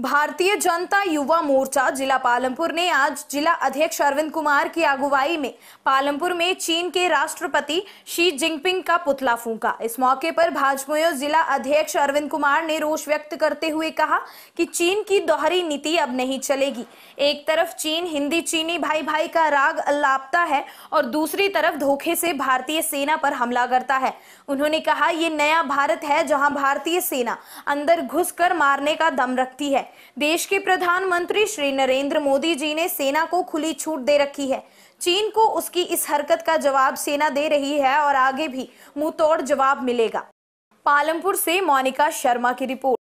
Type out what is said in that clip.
भारतीय जनता युवा मोर्चा जिला पालमपुर ने आज जिला अध्यक्ष अरविंद कुमार की अगुवाई में पालमपुर में चीन के राष्ट्रपति शी जिनपिंग का पुतला फूंका इस मौके पर भाजपा जिला अध्यक्ष अरविंद कुमार ने रोष व्यक्त करते हुए कहा कि चीन की दोहरी नीति अब नहीं चलेगी एक तरफ चीन हिंदी चीनी भाई भाई का राग अल्लापता है और दूसरी तरफ धोखे से भारतीय सेना पर हमला करता है उन्होंने कहा यह नया भारत है जहां भारतीय सेना अंदर घुसकर मारने का दम रखती है है देश के प्रधानमंत्री श्री नरेंद्र मोदी जी ने सेना को खुली छूट दे रखी है चीन को उसकी इस हरकत का जवाब सेना दे रही है और आगे भी मुंह जवाब मिलेगा पालमपुर से मोनिका शर्मा की रिपोर्ट